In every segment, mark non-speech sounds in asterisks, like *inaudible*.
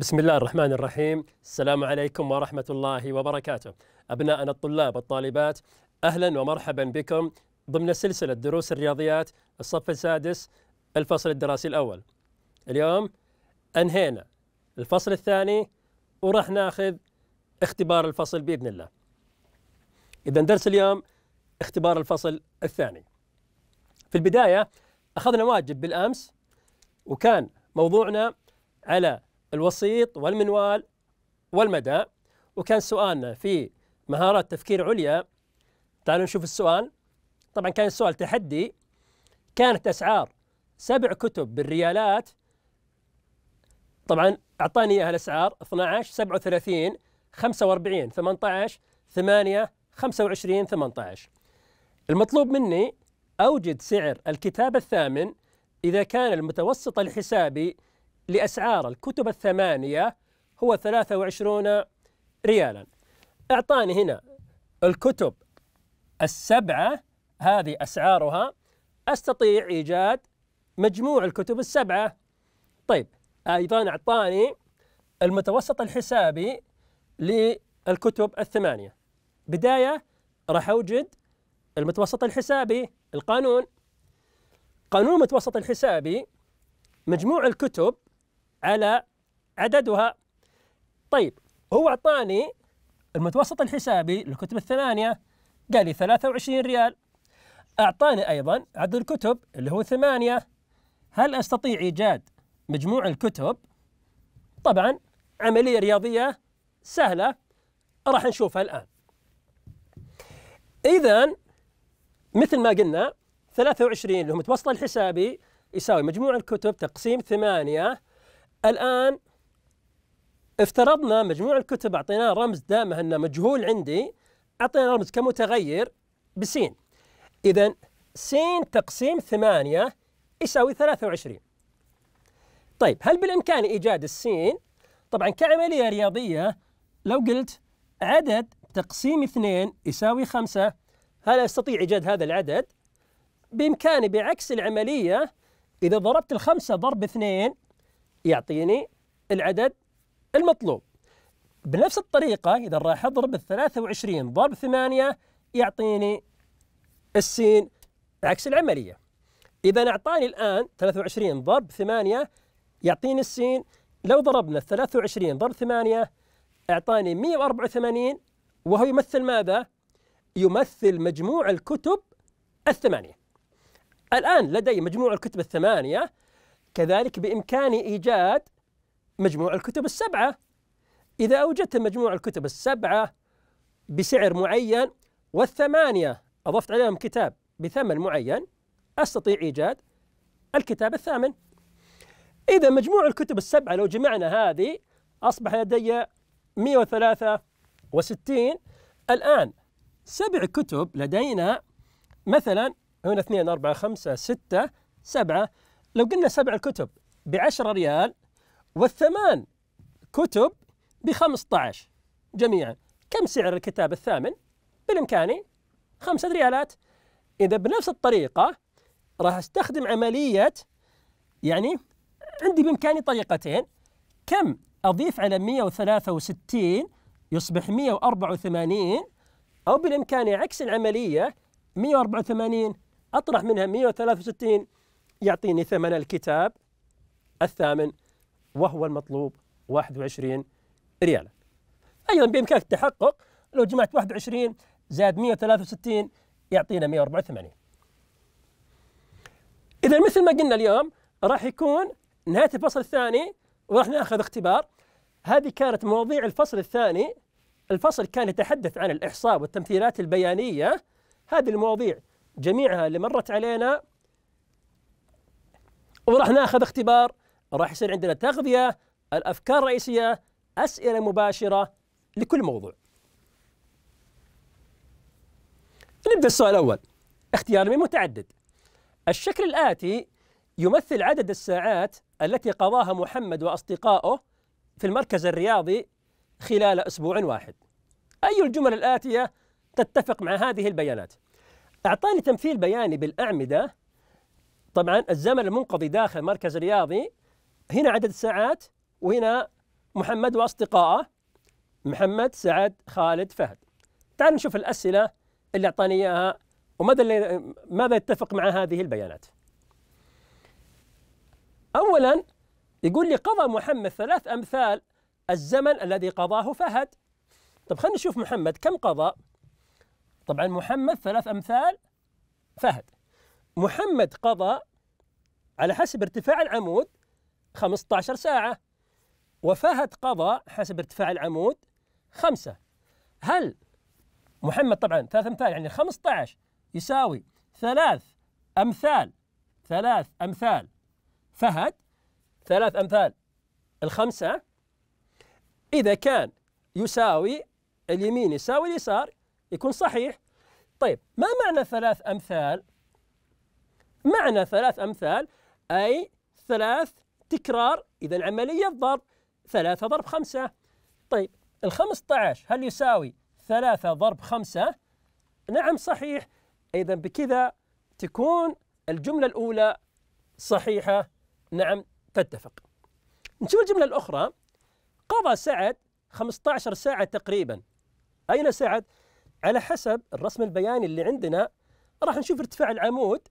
بسم الله الرحمن الرحيم السلام عليكم ورحمة الله وبركاته أبناءنا الطلاب والطالبات أهلا ومرحبا بكم ضمن سلسلة دروس الرياضيات الصف السادس الفصل الدراسي الأول اليوم أنهينا الفصل الثاني وراح ناخذ اختبار الفصل بإذن الله إذا درس اليوم اختبار الفصل الثاني في البداية أخذنا واجب بالأمس وكان موضوعنا على الوسيط والمنوال والمدى وكان سؤالنا في مهارات تفكير عليا تعالوا نشوف السؤال طبعا كان السؤال تحدي كانت أسعار سبع كتب بالريالات طبعا أعطاني إياها الأسعار 12 37 45 18 8 25 18 المطلوب مني أوجد سعر الكتاب الثامن إذا كان المتوسط الحسابي لأسعار الكتب الثمانية هو 23 ريالا أعطاني هنا الكتب السبعة هذه أسعارها أستطيع إيجاد مجموع الكتب السبعة طيب أيضا أعطاني المتوسط الحسابي للكتب الثمانية بداية راح أوجد المتوسط الحسابي القانون قانون المتوسط الحسابي مجموع الكتب على عددها طيب هو أعطاني المتوسط الحسابي للكتب الثمانية قال لي 23 ريال أعطاني أيضا عدد الكتب اللي هو ثمانية هل أستطيع إيجاد مجموع الكتب طبعا عملية رياضية سهلة راح نشوفها الآن إذا مثل ما قلنا 23 اللي هو متوسط الحسابي يساوي مجموع الكتب تقسيم ثمانية الآن افترضنا مجموع الكتب أعطيناه رمز دامه أنه مجهول عندي أعطينا رمز كمتغير بسين إذا سين تقسيم ثمانية يساوي 23 طيب هل بالإمكان إيجاد السين طبعا كعملية رياضية لو قلت عدد تقسيم اثنين يساوي خمسة هل أستطيع إيجاد هذا العدد؟ بإمكاني بعكس العملية إذا ضربت الخمسة ضرب اثنين يعطيني العدد المطلوب بنفس الطريقة إذا راح أضرب الثلاثة 23 ضرب 8 يعطيني السين عكس العملية إذا أعطاني الآن 23 ضرب 8 يعطيني السين لو ضربنا 23 ضرب 8 أعطاني 184 وهو يمثل ماذا؟ يمثل مجموع الكتب الثمانية الآن لدي مجموع الكتب الثمانية كذلك بإمكاني إيجاد مجموع الكتب السبعة إذا أوجدت مجموع الكتب السبعة بسعر معين والثمانية أضفت عليهم كتاب بثمن معين أستطيع إيجاد الكتاب الثامن إذا مجموع الكتب السبعة لو جمعنا هذه أصبح لدي 163 الآن سبع كتب لدينا مثلا هنا 2 4 5 6 7 لو قلنا سبع كتب ب 10 ريال والثمان كتب ب 15 جميعا كم سعر الكتاب الثامن بالإمكاني خمسة ريالات إذا بنفس الطريقة راح أستخدم عملية يعني عندي بإمكاني طريقتين كم أضيف على 163 يصبح 184 أو بالإمكاني عكس العملية 184 أطرح منها 163 يعطيني ثمن الكتاب الثامن وهو المطلوب 21 ريالا ايضا بامكانك التحقق لو جمعت 21 زائد 163 يعطينا 184 اذا مثل ما قلنا اليوم راح يكون نهايه الفصل الثاني وراح ناخذ اختبار هذه كانت مواضيع الفصل الثاني الفصل كان يتحدث عن الاحصاء والتمثيلات البيانيه هذه المواضيع جميعها اللي مرت علينا وراح ناخذ اختبار راح يصير عندنا تغذية الأفكار الرئيسية أسئلة مباشرة لكل موضوع نبدأ السؤال الأول اختيار من متعدد الشكل الآتي يمثل عدد الساعات التي قضاها محمد وأصدقائه في المركز الرياضي خلال أسبوع واحد أي الجمل الآتية تتفق مع هذه البيانات أعطاني تمثيل بياني بالأعمدة طبعا الزمن المنقضي داخل مركز رياضي هنا عدد الساعات وهنا محمد واصدقائه محمد سعد خالد فهد تعال نشوف الاسئله اللي اعطاني اياها وماذا اللي ماذا يتفق مع هذه البيانات اولا يقول لي قضى محمد ثلاث امثال الزمن الذي قضاه فهد طب خلينا نشوف محمد كم قضى طبعا محمد ثلاث امثال فهد محمد قضى على حسب ارتفاع العمود 15 ساعة وفهد قضى حسب ارتفاع العمود خمسة هل محمد طبعا ثلاث أمثال يعني 15 يساوي ثلاث أمثال ثلاث أمثال فهد ثلاث أمثال الخمسة إذا كان يساوي اليمين يساوي اليسار يكون صحيح طيب ما معنى ثلاث أمثال معنى ثلاث أمثال أي ثلاث تكرار إذا عملية ضرب ثلاثة ضرب خمسة طيب الخمسة عشر هل يساوي ثلاثة ضرب خمسة نعم صحيح إذا بكذا تكون الجملة الأولى صحيحة نعم تتفق نشوف الجملة الأخرى قضى سعد 15 ساعة تقريبا أين سعد؟ على حسب الرسم البياني اللي عندنا راح نشوف ارتفاع العمود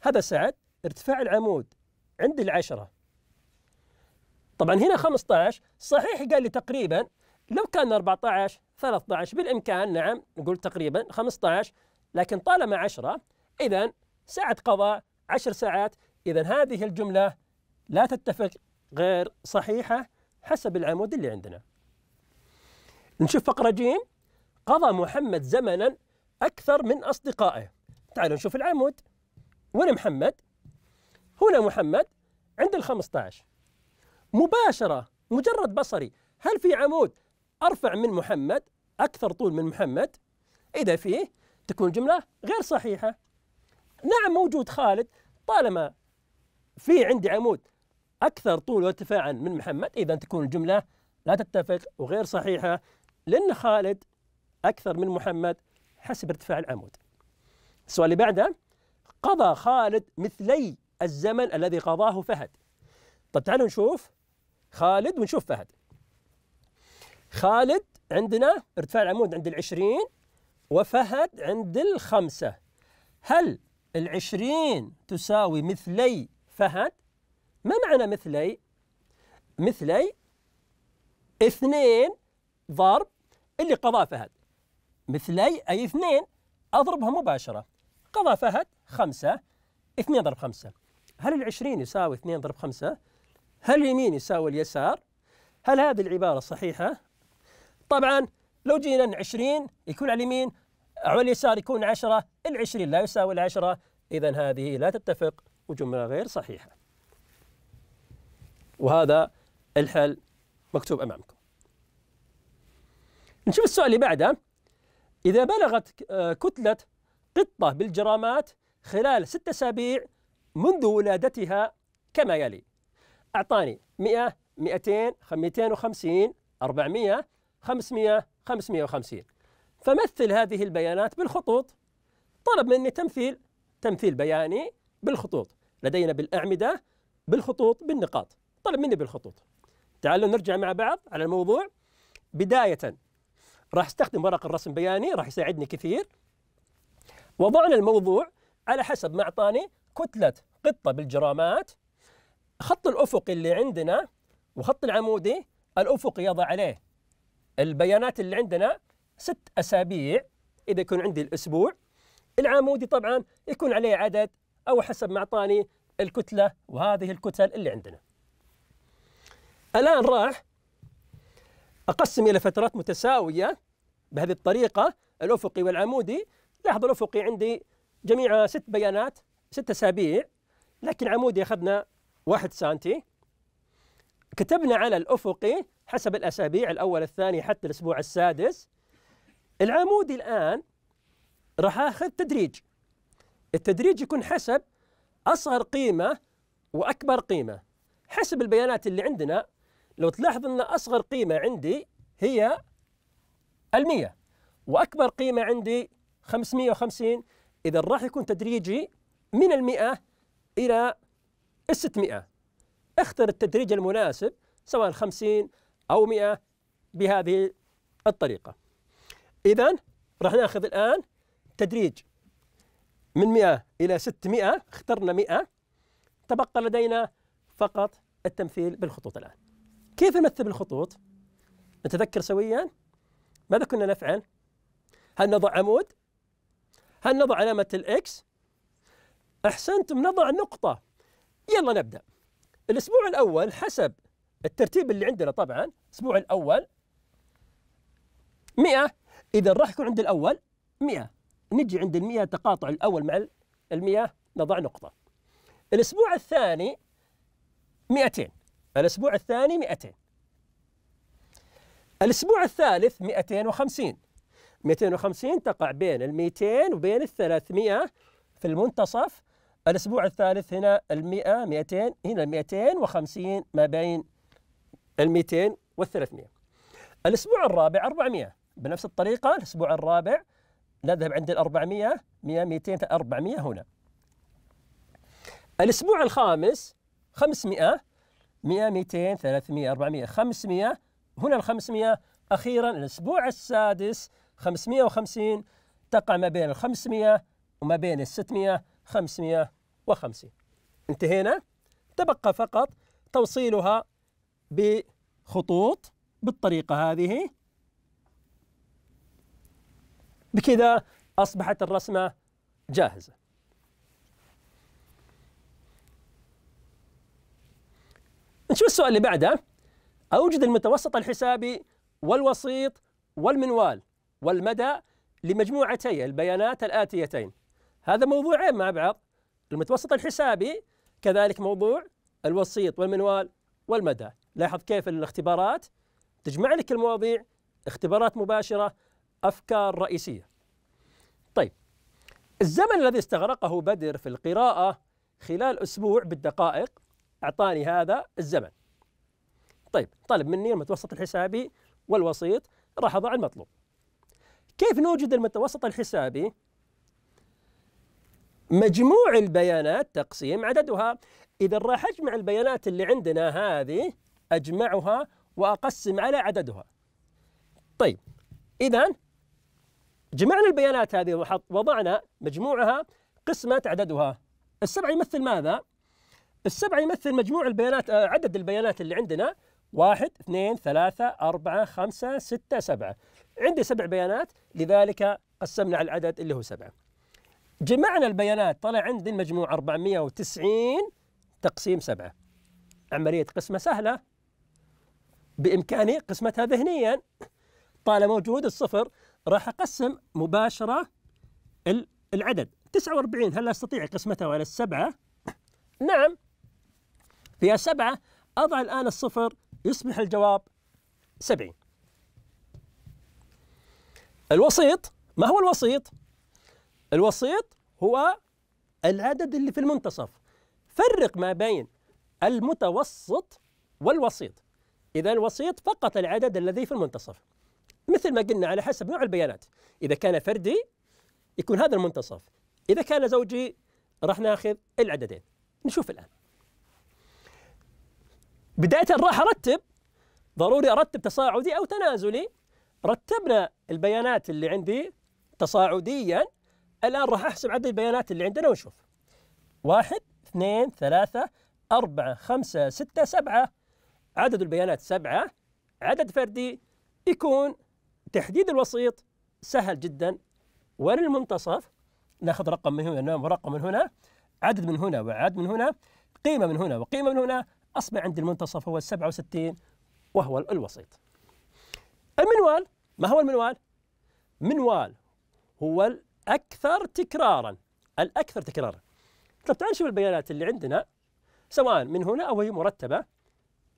هذا سعد ارتفاع العمود عند العشرة طبعا هنا 15 صحيح قال لي تقريبا لو كان 14 13 بالإمكان نعم نقول تقريبا 15 لكن طالما 10 إذا سعد قضاء 10 ساعات إذا هذه الجملة لا تتفق غير صحيحة حسب العمود اللي عندنا نشوف فقرة جيم قضى محمد زمنا أكثر من أصدقائه تعالوا نشوف العمود وين محمد هنا محمد عند ال 15 مباشرة مجرد بصري هل في عمود أرفع من محمد أكثر طول من محمد إذا فيه تكون جملة غير صحيحة نعم موجود خالد طالما في عندي عمود أكثر طول وارتفاعا من محمد إذا تكون الجملة لا تتفق وغير صحيحة لأن خالد أكثر من محمد حسب ارتفاع العمود السؤال اللي بعده قضى خالد مثلي الزمن الذي قضاه فهد طب تعالوا نشوف خالد ونشوف فهد خالد عندنا ارتفاع العمود عند العشرين وفهد عند الخمسة هل العشرين تساوي مثلي فهد ما معنى مثلي مثلي اثنين ضرب اللي قضاه فهد مثلي أي اثنين أضربها مباشرة قضى فهد خمسة اثنين ضرب خمسة هل العشرين يساوي اثنين ضرب خمسة هل اليمين يساوي اليسار هل هذه العبارة صحيحة طبعا لو جينا 20 يكون على اليمين على اليسار يكون 10 ال20 لا يساوي العشرة 10 إذا هذه لا تتفق وجملة غير صحيحة وهذا الحل مكتوب أمامكم نشوف السؤال اللي بعده إذا بلغت آه، كتلة قطة بالجرامات خلال ست أسابيع منذ ولادتها كما يلي أعطاني 100 200 250 400 500 550 فمثل هذه البيانات بالخطوط طلب مني تمثيل تمثيل بياني بالخطوط لدينا بالأعمدة بالخطوط بالنقاط طلب مني بالخطوط تعالوا نرجع مع بعض على الموضوع بداية راح استخدم ورق الرسم بياني راح يساعدني كثير وضعنا الموضوع على حسب ما اعطاني كتله قطه بالجرامات خط الافقي اللي عندنا وخط العمودي الافقي يضع عليه البيانات اللي عندنا ست اسابيع اذا يكون عندي الاسبوع العمودي طبعا يكون عليه عدد او حسب ما اعطاني الكتله وهذه الكتل اللي عندنا. الان راح اقسم الى فترات متساويه بهذه الطريقه الافقي والعمودي لاحظوا الأفقي عندي جميع ست بيانات ست أسابيع لكن عمودي أخذنا واحد سانتي كتبنا على الأفقي حسب الأسابيع الأول الثاني حتى الأسبوع السادس العمودي الآن راح آخذ تدريج التدريج يكون حسب أصغر قيمة وأكبر قيمة حسب البيانات اللي عندنا لو تلاحظ أن أصغر قيمة عندي هي المية وأكبر قيمة عندي 550 إذا راح يكون تدريجي من المئة إلى 600 اختر التدريج المناسب سواء 50 أو 100 بهذه الطريقة إذا راح ناخذ الآن تدريج من 100 إلى 600 اخترنا 100 تبقى لدينا فقط التمثيل بالخطوط الآن كيف نمثل بالخطوط؟ نتذكر سويا ماذا كنا نفعل؟ هل نضع عمود هل نضع علامة الإكس؟ أحسنتم نضع نقطة يلا نبدأ الأسبوع الأول حسب الترتيب اللي عندنا طبعا الأسبوع الأول 100 إذا راح يكون عند الأول 100 نجي عند 100 تقاطع الأول مع ال 100 نضع نقطة الأسبوع الثاني 200 الأسبوع الثاني 200 الأسبوع الثالث 250 250 تقع بين ال 200 وبين ال 300 في المنتصف الاسبوع الثالث هنا ال 100 200 هنا ال 250 ما بين ال 200 وال 300 الاسبوع الرابع 400 بنفس الطريقه الاسبوع الرابع نذهب عند ال 400 100 200 400 هنا الاسبوع الخامس 500 100 200 300 400 500 هنا ال 500 اخيرا الاسبوع السادس 550 تقع ما بين ال 500 وما بين ال 600 550 انتهينا تبقى فقط توصيلها بخطوط بالطريقة هذه بكذا أصبحت الرسمة جاهزة نشوف السؤال اللي بعده أوجد المتوسط الحسابي والوسيط والمنوال والمدى لمجموعتي البيانات الآتيتين هذا موضوعين مع بعض المتوسط الحسابي كذلك موضوع الوسيط والمنوال والمدى لاحظ كيف الاختبارات تجمع لك المواضيع اختبارات مباشرة أفكار رئيسية طيب الزمن الذي استغرقه بدر في القراءة خلال أسبوع بالدقائق أعطاني هذا الزمن طيب طلب مني المتوسط الحسابي والوسيط راح أضع المطلوب كيف نوجد المتوسط الحسابي؟ مجموع البيانات تقسيم عددها إذا راح أجمع البيانات اللي عندنا هذه أجمعها وأقسم على عددها طيب إذا جمعنا البيانات هذه ووضعنا مجموعها قسمة عددها السبعة يمثل ماذا؟ السبعة يمثل مجموع البيانات آه، عدد البيانات اللي عندنا واحد اثنين ثلاثة أربعة خمسة ستة سبعة عندي سبع بيانات لذلك قسمنا على العدد اللي هو سبعة جمعنا البيانات طلع عندي المجموع 490 تقسيم سبعة عملية قسمة سهلة بإمكاني قسمتها ذهنيا طالما موجود الصفر راح أقسم مباشرة العدد 49 هل أستطيع قسمته على السبعة؟ نعم فيها سبعة أضع الآن الصفر يصبح الجواب 70 الوسيط ما هو الوسيط؟ الوسيط هو العدد اللي في المنتصف فرق ما بين المتوسط والوسيط إذا الوسيط فقط العدد الذي في المنتصف مثل ما قلنا على حسب نوع البيانات إذا كان فردي يكون هذا المنتصف إذا كان زوجي راح ناخذ العددين نشوف الآن بداية راح أرتب ضروري أرتب تصاعدي أو تنازلي رتبنا البيانات اللي عندي تصاعديا الآن راح أحسب عدد البيانات اللي عندنا ونشوف واحد اثنين ثلاثة أربعة خمسة ستة سبعة عدد البيانات سبعة عدد فردي يكون تحديد الوسيط سهل جدا وين المنتصف ناخذ رقم من هنا ورقم نعم، من هنا عدد من هنا وعدد من هنا قيمة من هنا وقيمة من هنا أصبح عندي المنتصف هو 67 وهو الوسيط المنوال ما هو المنوال؟ منوال هو الأكثر تكرارا الأكثر تكرارا طب تعال نشوف البيانات اللي عندنا سواء من هنا أو هي مرتبة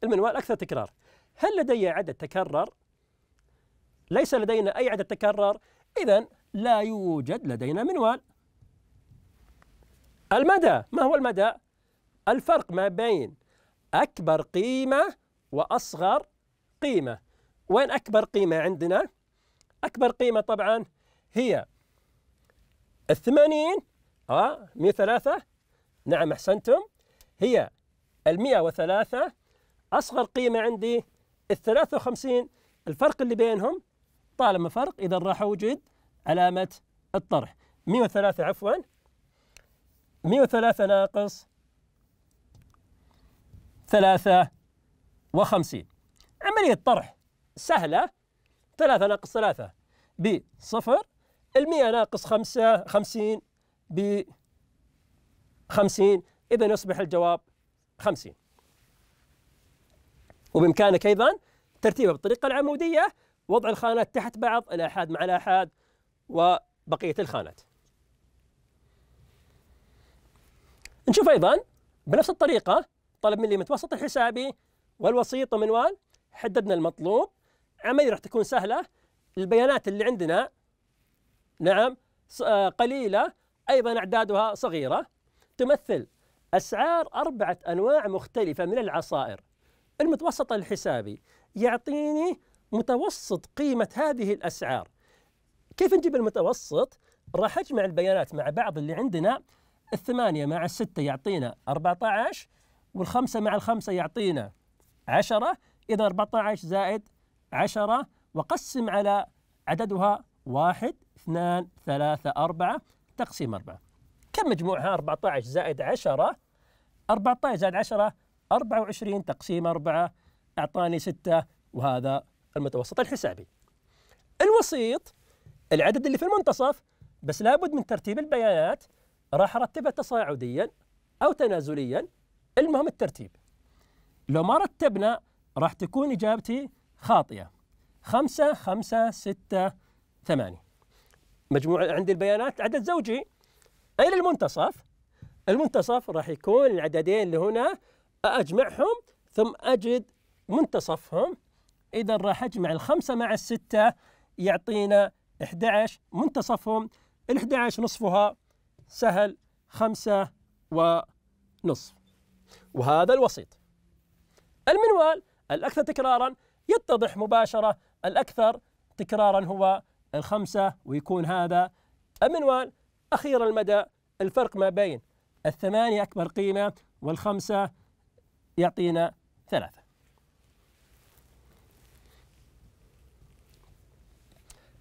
المنوال أكثر تكرار هل لدي عدد تكرر؟ ليس لدينا أي عدد تكرر إذا لا يوجد لدينا منوال المدى ما هو المدى؟ الفرق ما بين أكبر قيمة وأصغر قيمة وين أكبر قيمة عندنا؟ أكبر قيمة طبعا هي الثمانين آه مية ثلاثة نعم أحسنتم هي المية وثلاثة أصغر قيمة عندي الثلاثة وخمسين الفرق اللي بينهم طالما فرق إذا راح أوجد علامة الطرح 103 عفوا 103 ناقص 53 عملية طرح سهلة ثلاثة ناقص ثلاثة بصفر المئة ناقص خمسة خمسين بخمسين إذا يصبح الجواب خمسين وبإمكانك أيضا ترتيبها بالطريقة العمودية وضع الخانات تحت بعض الآحاد مع الآحاد وبقية الخانات نشوف أيضا بنفس الطريقة طلب مني متوسط الحسابي والوسيط ومنوال حددنا المطلوب عملية راح تكون سهله البيانات اللي عندنا نعم آه، قليله ايضا اعدادها صغيره تمثل اسعار اربعه انواع مختلفه من العصائر المتوسط الحسابي يعطيني متوسط قيمه هذه الاسعار كيف نجيب المتوسط راح اجمع البيانات مع بعض اللي عندنا الثمانية مع الستة يعطينا 14 والخمسة مع الخمسة يعطينا 10 إذا 14 زائد عشرة وقسم على عددها واحد اثنان ثلاثة أربعة تقسيم أربعة كم مجموعها 14 زائد 10 14 زائد 10 24 تقسيم 4 أعطاني 6 وهذا المتوسط الحسابي الوسيط العدد اللي في المنتصف بس لابد من ترتيب البيانات راح أرتبها تصاعديا أو تنازليا المهم الترتيب لو ما رتبنا راح تكون إجابتي خاطئة خمسة خمسة ستة ثمانية مجموع عندي البيانات عدد زوجي إلى المنتصف المنتصف راح يكون العددين اللي هنا أجمعهم ثم أجد منتصفهم إذا راح أجمع الخمسة مع الستة يعطينا 11 منتصفهم ال 11 نصفها سهل خمسة ونصف وهذا الوسيط المنوال الأكثر تكرارا يتضح مباشرة الأكثر تكرارا هو الخمسة ويكون هذا المنوال أخير المدى الفرق ما بين الثمانية أكبر قيمة والخمسة يعطينا ثلاثة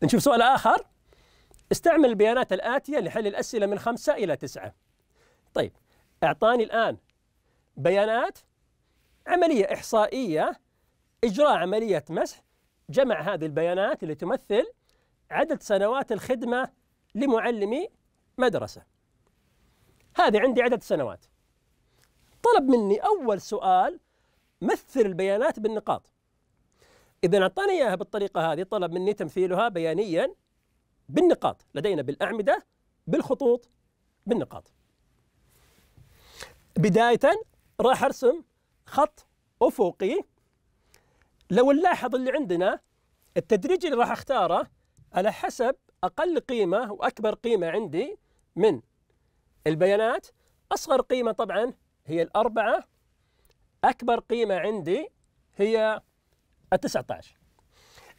نشوف سؤال آخر استعمل البيانات الآتية لحل الأسئلة من خمسة إلى تسعة طيب أعطاني الآن بيانات عملية إحصائية إجراء عملية مسح جمع هذه البيانات اللي تمثل عدد سنوات الخدمة لمعلمي مدرسة هذه عندي عدد سنوات طلب مني أول سؤال مثل البيانات بالنقاط إذا أعطاني إياها بالطريقة هذه طلب مني تمثيلها بيانيا بالنقاط لدينا بالأعمدة بالخطوط بالنقاط بداية راح أرسم خط أفقي لو نلاحظ اللي عندنا التدريج اللي راح اختاره على حسب اقل قيمه واكبر قيمه عندي من البيانات اصغر قيمه طبعا هي الاربعه اكبر قيمه عندي هي ال 19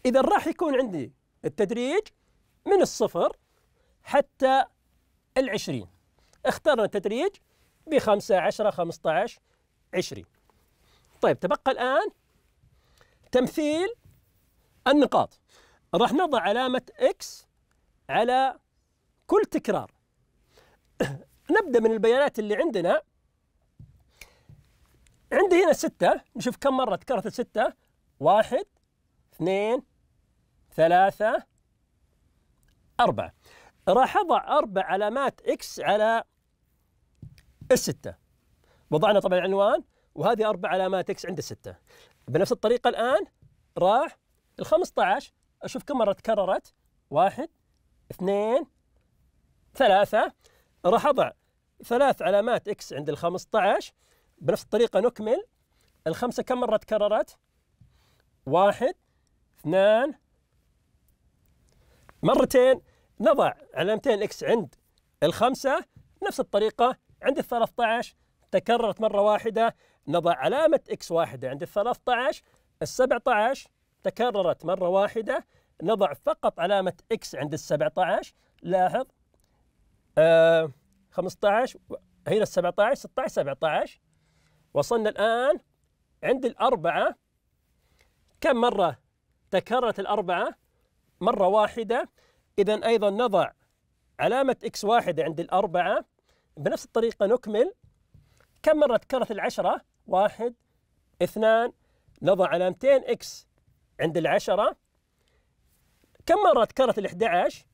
اذا راح يكون عندي التدريج من الصفر حتى ال 20 اخترنا التدريج ب 5 10 15 20 طيب تبقى الان تمثيل النقاط راح نضع علامة X على كل تكرار *clears throat* نبدأ من البيانات اللي عندنا عندي هنا ستة نشوف كم مرة تكررت الستة واحد اثنين ثلاثة أربعة راح أضع أربع علامات إكس على الستة وضعنا طبعا العنوان وهذه أربع علامات إكس عند الستة بنفس الطريقة الآن راح ال 15 أشوف كم مرة تكررت واحد اثنين ثلاثة راح أضع ثلاث علامات إكس عند ال 15 بنفس الطريقة نكمل الخمسة كم مرة تكررت؟ واحد اثنان مرتين نضع علامتين إكس عند الخمسة نفس الطريقة عند ال 13 تكررت مرة واحدة نضع علامة إكس واحدة عند الثلاثة عشر السبعة عشر تكررت مرة واحدة نضع فقط علامة إكس عند السبعة عشر لاحظ آه 15 هنا ال 17 16 17 وصلنا الآن عند الأربعة كم مرة تكررت الأربعة مرة واحدة إذا أيضا نضع علامة إكس واحدة عند الأربعة بنفس الطريقة نكمل كم مرة تكررت العشرة واحد اثنان نضع علامتين اكس عند العشرة كم مرة تكررت ال 11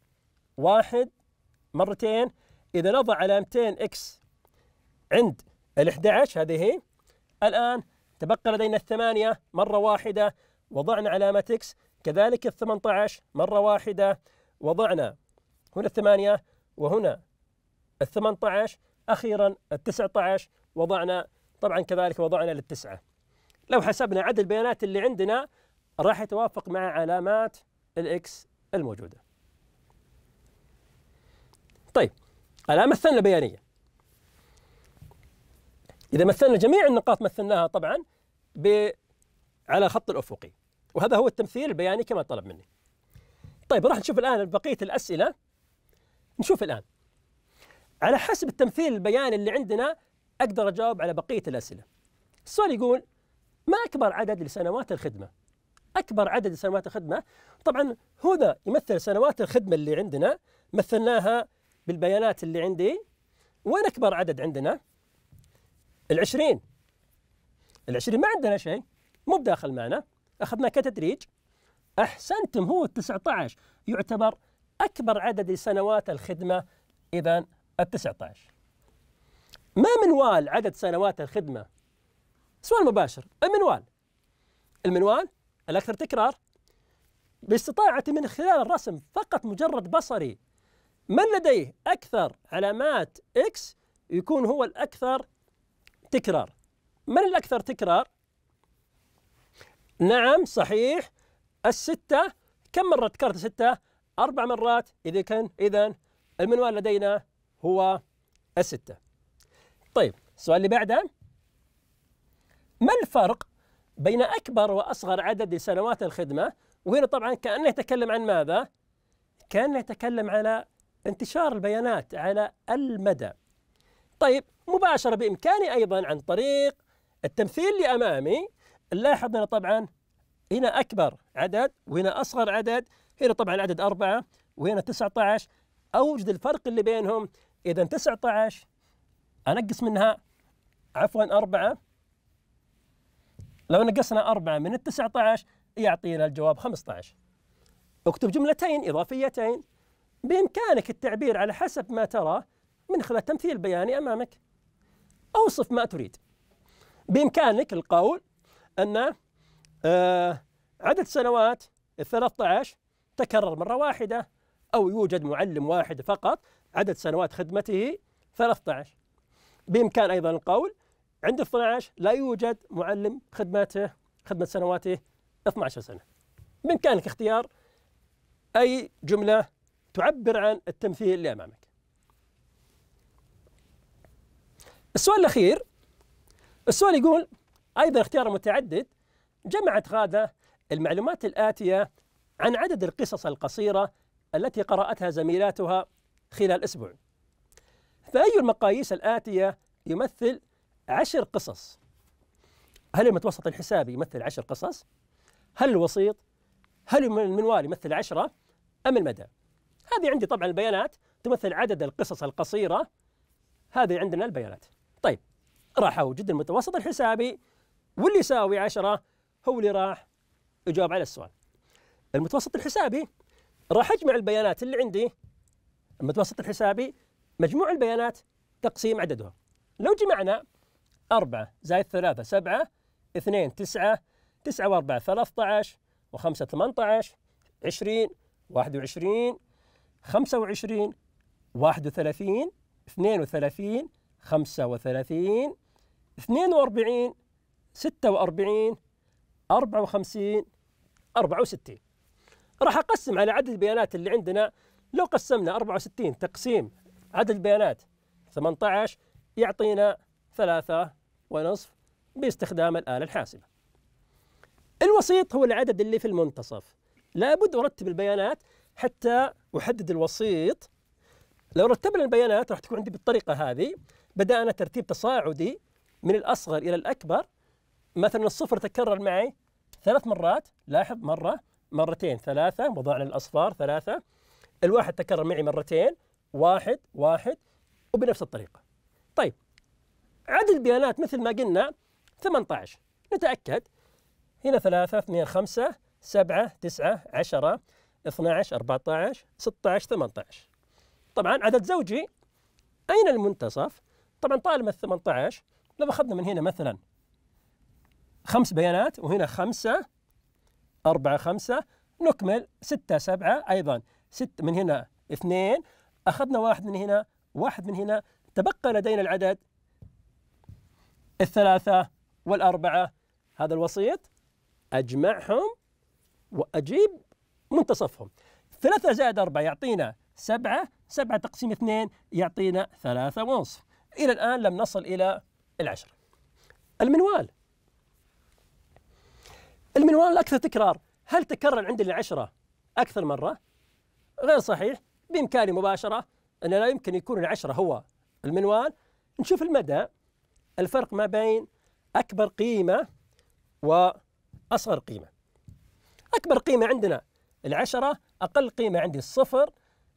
واحد مرتين إذا نضع علامتين اكس عند ال 11 هذه هي الآن تبقى لدينا الثمانية مرة واحدة وضعنا علامة اكس كذلك ال 18 مرة واحدة وضعنا هنا الثمانية وهنا ال 18 أخيرا ال 19 وضعنا طبعا كذلك وضعنا للتسعة لو حسبنا عدد البيانات اللي عندنا راح يتوافق مع علامات الاكس الموجودة طيب الآن مثلنا بيانية إذا مثلنا جميع النقاط مثلناها طبعا ب على الخط الأفقي وهذا هو التمثيل البياني كما طلب مني طيب راح نشوف الآن بقية الأسئلة نشوف الآن على حسب التمثيل البياني اللي عندنا اقدر اجاوب على بقيه الاسئله. السؤال يقول ما اكبر عدد لسنوات الخدمه؟ اكبر عدد لسنوات الخدمه طبعا هذا يمثل سنوات الخدمه اللي عندنا مثلناها بالبيانات اللي عندي وين اكبر عدد عندنا؟ 20 ال 20 ما عندنا شيء مو بداخل معنا اخذناه كتدريج احسنتم هو ال 19 يعتبر اكبر عدد لسنوات الخدمه اذا ال 19 ما منوال عدد سنوات الخدمة سؤال مباشر المنوال المنوال الأكثر تكرار باستطاعتي من خلال الرسم فقط مجرد بصري من لديه أكثر علامات إكس يكون هو الأكثر تكرار من الأكثر تكرار؟ نعم صحيح الستة كم مرة تكررت ستة؟ أربع مرات إذا كان إذا المنوال لدينا هو الستة طيب السؤال اللي بعده ما الفرق بين أكبر وأصغر عدد لسنوات الخدمة وهنا طبعا كأنه يتكلم عن ماذا كأنه يتكلم على انتشار البيانات على المدى طيب مباشرة بإمكاني أيضا عن طريق التمثيل اللي أمامي نلاحظ هنا طبعا هنا أكبر عدد وهنا أصغر عدد هنا طبعا عدد أربعة وهنا 19 أوجد الفرق اللي بينهم إذا 19 أنقص منها عفوا أربعة لو نقصنا أربعة من ال 19 يعطينا الجواب 15 اكتب جملتين إضافيتين بإمكانك التعبير على حسب ما ترى من خلال تمثيل بياني أمامك أوصف ما تريد بإمكانك القول أن آه، عدد سنوات ال 13 تكرر مرة واحدة أو يوجد معلم واحد فقط عدد سنوات خدمته 13 بإمكان أيضا القول عند 12 لا يوجد معلم خدماته خدمة سنواته 12 سنة بإمكانك اختيار أي جملة تعبر عن التمثيل اللي أمامك السؤال الأخير السؤال يقول أيضا اختيار متعدد جمعت غادة المعلومات الآتية عن عدد القصص القصيرة التي قرأتها زميلاتها خلال أسبوع فأي المقاييس الآتية يمثل عشر قصص هل المتوسط الحسابي يمثل عشر قصص هل الوسيط هل المنوال يمثل عشرة أم المدى هذه عندي طبعا البيانات تمثل عدد القصص القصيرة هذه عندنا البيانات طيب راح أوجد المتوسط الحسابي واللي يساوي عشرة هو اللي راح يجاوب على السؤال المتوسط الحسابي راح أجمع البيانات اللي عندي المتوسط الحسابي مجموع البيانات تقسيم عددها لو جمعنا 4 زائد 3 7 2 9 9 و4 13 و5 18 20 21 25 31 32 35 42 46 54 64 راح أقسم على عدد البيانات اللي عندنا لو قسمنا 64 تقسيم عدد البيانات 18 يعطينا ثلاثة ونصف باستخدام الآلة الحاسبة الوسيط هو العدد اللي في المنتصف لابد أرتب البيانات حتى أحدد الوسيط لو رتبنا البيانات راح تكون عندي بالطريقة هذه بدأنا ترتيب تصاعدي من الأصغر إلى الأكبر مثلا الصفر تكرر معي ثلاث مرات لاحظ مرة مرتين ثلاثة وضعنا الأصفار ثلاثة الواحد تكرر معي مرتين واحد واحد وبنفس الطريقة طيب عدد البيانات مثل ما قلنا 18 نتأكد هنا 3 2 5 7 9 10 12 14 16 18 طبعا عدد زوجي أين المنتصف؟ طبعا طالما ال 18 لو أخذنا من هنا مثلا خمس بيانات وهنا خمسة أربعة خمسة نكمل ستة سبعة أيضا ست من هنا اثنين أخذنا واحد من هنا واحد من هنا تبقى لدينا العدد الثلاثة والأربعة هذا الوسيط أجمعهم وأجيب منتصفهم ثلاثة زائد أربعة يعطينا سبعة سبعة تقسيم اثنين يعطينا ثلاثة ونصف إلى الآن لم نصل إلى العشرة المنوال المنوال الأكثر تكرار هل تكرر عندي العشرة أكثر مرة؟ غير صحيح بإمكاني مباشرة أن لا يمكن يكون العشرة هو المنوال نشوف المدى الفرق ما بين أكبر قيمة وأصغر قيمة أكبر قيمة عندنا العشرة أقل قيمة عندي الصفر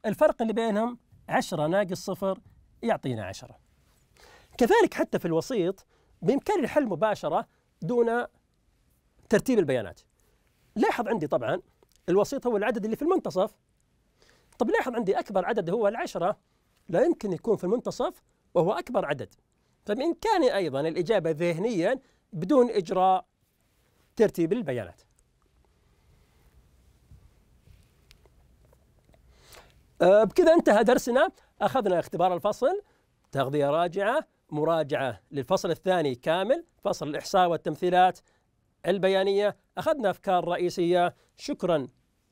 الفرق اللي بينهم عشرة ناقص صفر يعطينا عشرة كذلك حتى في الوسيط بإمكاني الحل مباشرة دون ترتيب البيانات لاحظ عندي طبعا الوسيط هو العدد اللي في المنتصف طب لاحظ عندي أكبر عدد هو العشرة لا يمكن يكون في المنتصف وهو أكبر عدد فبإمكاني أيضا الإجابة ذهنيا بدون إجراء ترتيب البيانات أه، بكذا انتهى درسنا أخذنا اختبار الفصل تغذية راجعة مراجعة للفصل الثاني كامل فصل الإحصاء والتمثيلات البيانية أخذنا أفكار رئيسية شكرا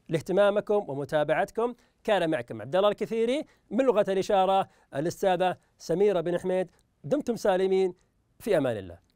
لاهتمامكم ومتابعتكم كان معكم عبد الله الكثيري من لغة الإشارة الأستاذة سميرة بن حميد دمتم سالمين في أمان الله